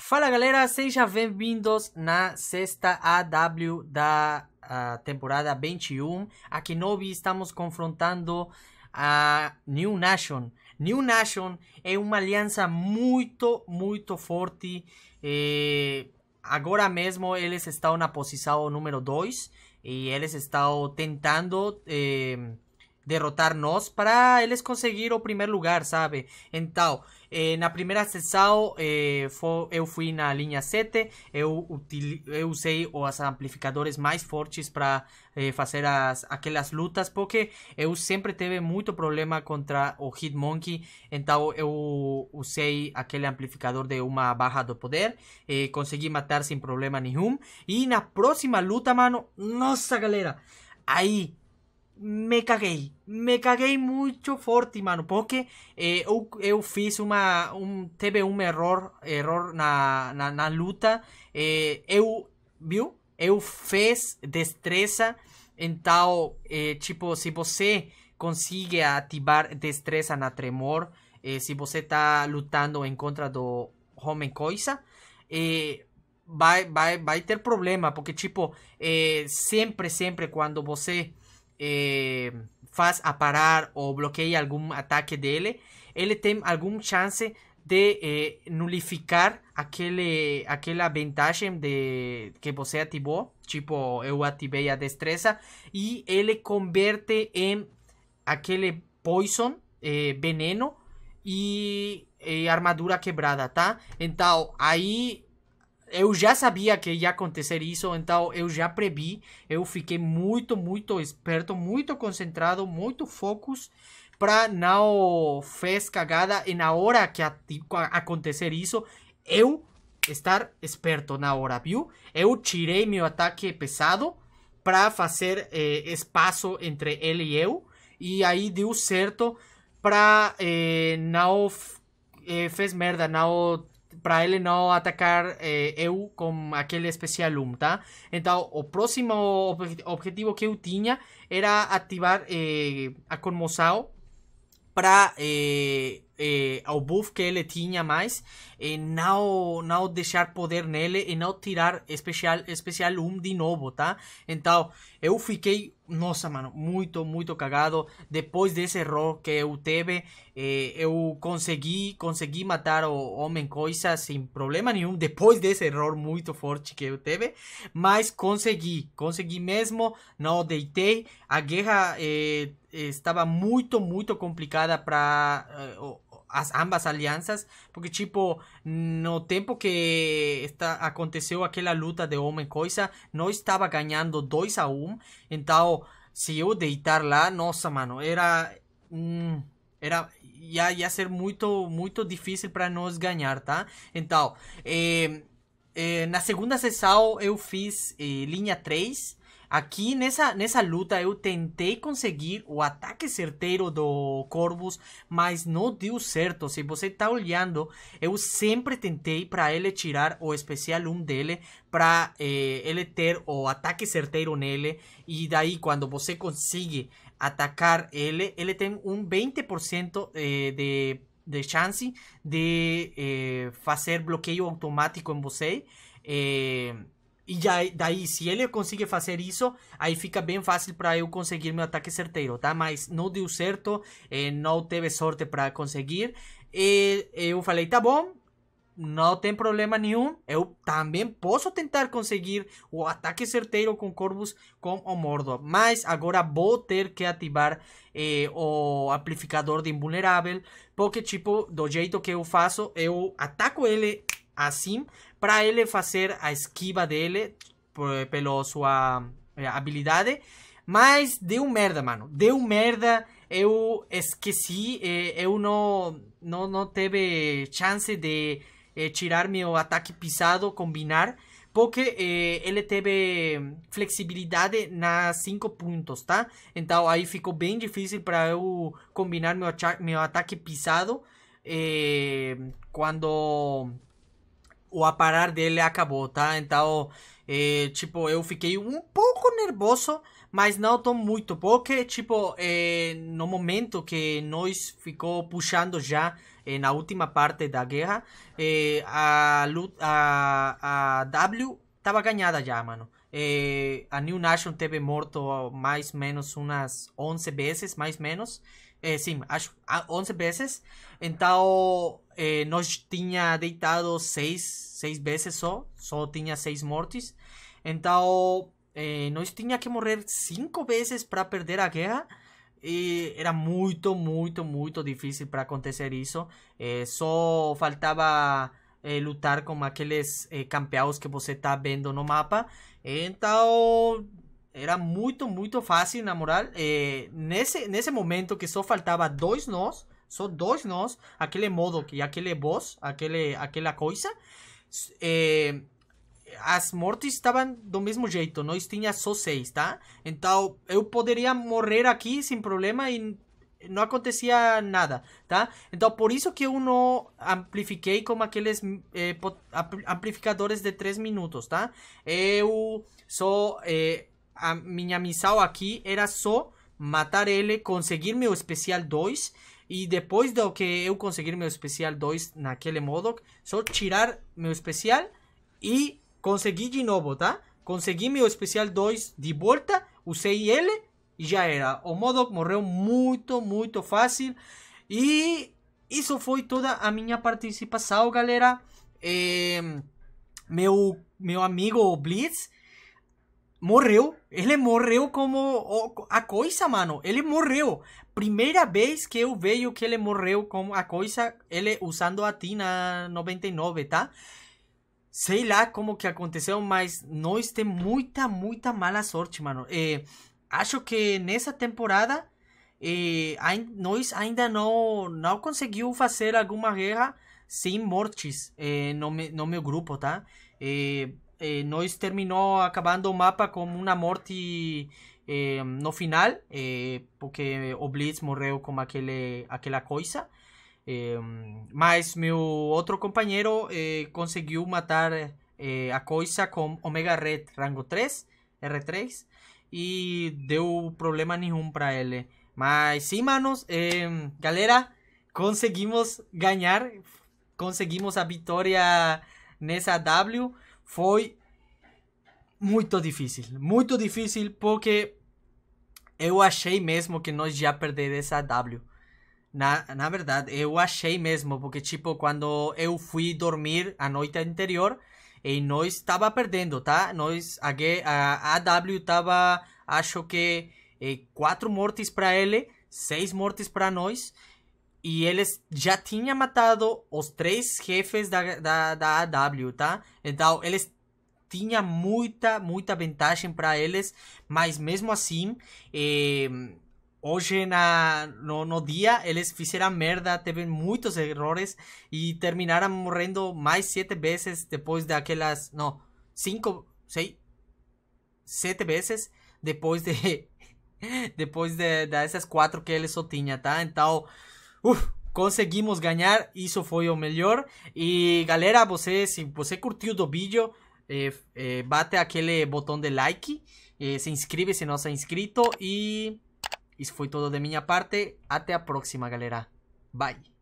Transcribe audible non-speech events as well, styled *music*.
Fala galera, sejam bem-vindos na sexta AW da uh, temporada 21. aqui no B estamos confrontando a New Nation. New Nation é uma aliança muito, muito forte. E agora mesmo eles estão na posição número 2 e eles estão tentando. Eh, derrotarnos para eles conseguir o primeiro lugar, sabe? Então, eh, na primeira sessão eh, eu fui na linha 7, eu, util, eu usei os amplificadores mais fortes para eh, fazer as, aquelas lutas, porque eu sempre tive muito problema contra o Hitmonkey, então eu usei aquele amplificador de uma barra do poder, eh, consegui matar sem problema nenhum, e na próxima luta, mano, nossa galera, aí me caguei. Me caguei muito forte, mano. Porque eh, eu, eu fiz uma. Um, teve um erro, erro na, na, na luta. Eh, eu. Viu? Eu fiz destreza. Então, eh, tipo, se você consegue ativar destreza na tremor, eh, se você tá lutando em contra do Homem Coisa, eh, vai, vai, vai ter problema. Porque, tipo, eh, sempre, sempre quando você. eh, faz a parar o bloquea algún ataque de él, él tiene algún chance de nullificar eh, nulificar aquele, eh, aquela de, que você ativou. Tipo, eu ativei a destreza. E ele converte em aquele poison, eh, veneno ...y... armadura quebrada, tá? Então, ahí... eu já sabia que ia acontecer isso, então eu já previ. Eu fiquei muito, muito esperto, muito concentrado, muito focus para não fez cagada e na hora que a, acontecer isso, eu estar esperto na hora, viu? Eu tirei meu ataque pesado para fazer eh, espaço entre ele e eu e aí deu certo para eh, não eh, fez merda, não para ele não atacar eh, eu com aquele especial um tá? Então, o próximo ob objetivo que eu tinha era ativar eh, a Cormosal para eh, eh, buff que ele tinha mais eh, não, não deixar poder nele e não tirar especial, especial um de novo, tá? Então, eu fiquei nossa, mano, muito, muito cagado. Depois desse erro que eu teve, eh, eu consegui, consegui matar o Homem Coisa sem problema nenhum. *laughs* Depois desse erro muito forte que eu teve, mas consegui, consegui mesmo. Não deitei. A guerra eh, estava muito, muito complicada para eh, as ambas alianças, porque tipo, no tempo que está, aconteceu aquela luta de homem coisa, não estava ganhando 2 a 1 um, então se eu deitar lá, nossa mano, era hum, era ia, ia ser muito muito difícil para nós ganhar, tá? Então, eh, eh, na segunda sessão eu fiz eh, linha 3 Aqui nessa, nessa luta eu tentei conseguir o ataque certeiro do Corvus, mas não deu certo. Se você está olhando, eu sempre tentei para ele tirar o especial 1 dele, para eh, ele ter o ataque certeiro nele. E daí quando você consegue atacar ele, ele tem um 20% eh, de, de chance de eh, fazer bloqueio automático em você. Eh, e daí, se ele conseguir fazer isso, aí fica bem fácil para eu conseguir meu ataque certeiro, tá? Mas não deu certo, eh, não teve sorte para conseguir. E eu falei, tá bom, não tem problema nenhum. Eu também posso tentar conseguir o ataque certeiro com Corvus com o mordo Mas agora vou ter que ativar eh, o amplificador de invulnerável. Porque, tipo, do jeito que eu faço, eu ataco ele assim para ele fazer a esquiva dele pela sua ah, eh, habilidade. Mas deu merda, mano. Deu merda. Eu esqueci. Eh, eu não, não, não teve chance de eh, tirar meu ataque pisado, combinar. Porque ele teve flexibilidade nas 5 pontos, tá? Então aí ficou bem difícil para eu combinar meu, meu ataque pisado. quando o aparar dele acabou, tá? Então, eh, tipo, eu fiquei um pouco nervoso, mas não tô muito, porque, tipo, eh, no momento que nós ficou puxando já eh, na última parte da guerra, a, a, a W tava ganhada já, mano. a New Nation teve morto mais ou menos umas 11 vezes, mais ou menos. Eh, sim, acho 11 vezes. Então, eh, nós tinha deitado 6, 6 vezes só. Só tinha 6 mortes. Então, eh, nós tinha que morrer 5 vezes para perder a guerra. E era muito, muito, muito difícil para acontecer isso. Eh, só faltava eh, lutar com aqueles eh, campeões que você está vendo no mapa. Então, era muito, muito fácil, na moral. É, eh, nesse, nesse momento que só faltava dois nós, só dois nós, aquele modo e aquele boss, aquele, aquela coisa, é, eh, as mortes estavam do mesmo jeito, nós tinha só seis, tá? Então eu poderia morrer aqui sem problema e não acontecia nada, tá? Então por isso que eu não amplifiquei como aqueles eh, amplificadores de 3 minutos, tá? Eu só eh, a minha missão aqui era só matar ele, conseguir meu especial 2 e depois do que eu conseguir meu especial 2 naquele modo, só tirar meu especial e conseguir de novo, tá? Consegui meu especial 2 de volta, usei ele e já era. O modo morreu muito, muito fácil. E isso foi toda a minha participação, galera. É... meu, meu amigo Blitz morreu. Ele morreu como a coisa, mano. Ele morreu. Primeira vez que eu vejo que ele morreu como a coisa, ele usando a Tina 99, tá? Sei lá como que aconteceu, mas nós temos muita, muita mala sorte, mano. É, acho que nessa temporada é, nós ainda não, não conseguiu fazer alguma guerra sem mortes é, no, no meu grupo, tá? É, eh, terminó acabando mapa con una morte eh, no final, eh, porque Oblitz murió con aquella, aquella cosa coisa. Eh, mi otro compañero eh, matar a cosa con Omega Red rango 3, R3, y deu problema ningún para él. Mas sí manos, galera, conseguimos ganar conseguimos la victoria en esa W. foi muito difícil. Muito difícil porque eu achei mesmo que nós já perderemos a W. Na, na verdade, eu achei mesmo, porque tipo, quando eu fui dormir a noite anterior, e nós estava perdendo, tá? Nós, a, a W tava acho que, eh, quatro mortes para ele, seis mortes para nós, e eles já tinham matado os três chefes da, da, da AW, tá? Então, eles tinham muita, muita vantagem para eles, mas mesmo assim, eh, hoje na, no, no, dia eles fizeram merda, teve muitos erros e terminaram morrendo mais sete vezes depois daquelas. Não, cinco, seis, sete vezes depois de. *laughs* depois de, dessas quatro que eles só tinham tá? Então. conseguimos ganar eso fue lo mejor Y galera, si se você curtiu do vídeo, eh, eh, bate aquele botón de like, eh, se inscribe se no está inscrito Y e isso fue todo de mi parte. Até a próxima, galera. Bye.